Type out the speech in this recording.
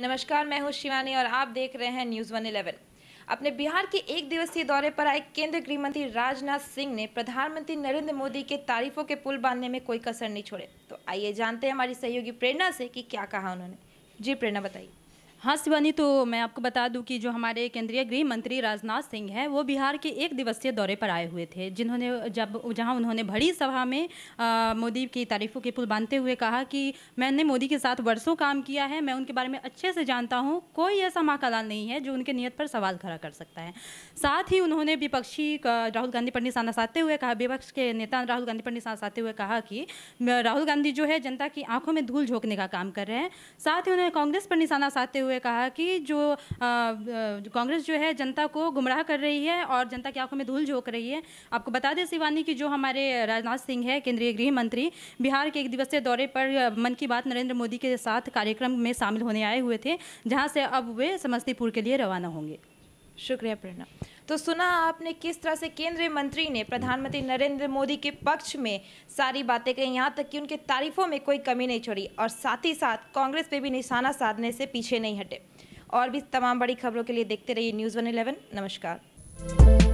नमस्कार मैं हूं शिवानी और आप देख रहे हैं न्यूज़ वन इलेवन अपने बिहार के एक दिवसीय दौरे पर आए केंद्रीय गृह मंत्री राजनाथ सिंह ने प्रधानमंत्री नरेंद्र मोदी के तारीफों के पुल बांधने में कोई कसर नहीं छोड़े तो आइए जानते हैं हमारी सहयोगी प्रेरणा से कि क्या कहा उन्होंने जी प्रेरणा बताइए हाँ शिवानी तो मैं आपको बता दूं कि जो हमारे केंद्रीय गृह मंत्री राजनाथ सिंह हैं वो बिहार के एक दिवसीय दौरे पर आए हुए थे जिन्होंने जब जहां उन्होंने बड़ी सभा में मोदी की तारीफों के पुल बांधते हुए कहा कि मैंने मोदी के साथ वर्षों काम किया है मैं उनके बारे में अच्छे से जानता हूँ कोई ऐसा महाकलाल नहीं है जो उनके नीयत पर सवाल खड़ा कर सकता है साथ ही उन्होंने विपक्षी राहुल गांधी पर निशाना साधते हुए कहा विपक्ष के नेता राहुल गांधी पर निशाना साधते हुए कहा कि राहुल गांधी जो है जनता की आंखों में धूल झोंकने का काम कर रहे हैं साथ ही उन्होंने कांग्रेस पर निशाना साधते हुए हुए कहा कि जो कांग्रेस जो है जनता को गुमराह कर रही है और जनता की आंखों में धूल झोंक रही है आपको बता दें शिवानी कि जो हमारे राजनाथ सिंह है केंद्रीय गृह मंत्री बिहार के एक दिवसीय दौरे पर मन की बात नरेंद्र मोदी के साथ कार्यक्रम में शामिल होने आए हुए थे जहाँ से अब वे समस्तीपुर के लिए रवाना होंगे शुक्रिया प्रेरणा तो सुना आपने किस तरह से केंद्रीय मंत्री ने प्रधानमंत्री नरेंद्र मोदी के पक्ष में सारी बातें कही यहाँ तक कि उनके तारीफों में कोई कमी नहीं छोड़ी और साथ ही साथ कांग्रेस पर भी निशाना साधने से पीछे नहीं हटे और भी तमाम बड़ी खबरों के लिए देखते रहिए न्यूज़ वन इलेवन नमस्कार